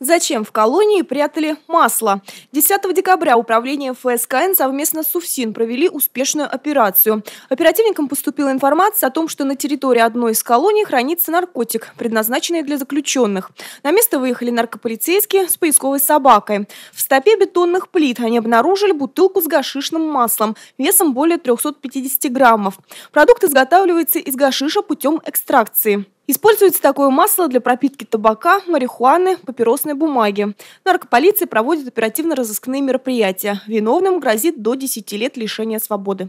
Зачем в колонии прятали масло? 10 декабря Управление ФСКН совместно с УФСИН провели успешную операцию. Оперативникам поступила информация о том, что на территории одной из колоний хранится наркотик, предназначенный для заключенных. На место выехали наркополицейские с поисковой собакой. В стопе бетонных плит они обнаружили бутылку с гашишным маслом весом более 350 граммов. Продукт изготавливается из гашиша путем экстракции. Используется такое масло для пропитки табака, марихуаны, папиросной бумаги. Наркополиция проводит оперативно-розыскные мероприятия. Виновным грозит до 10 лет лишения свободы.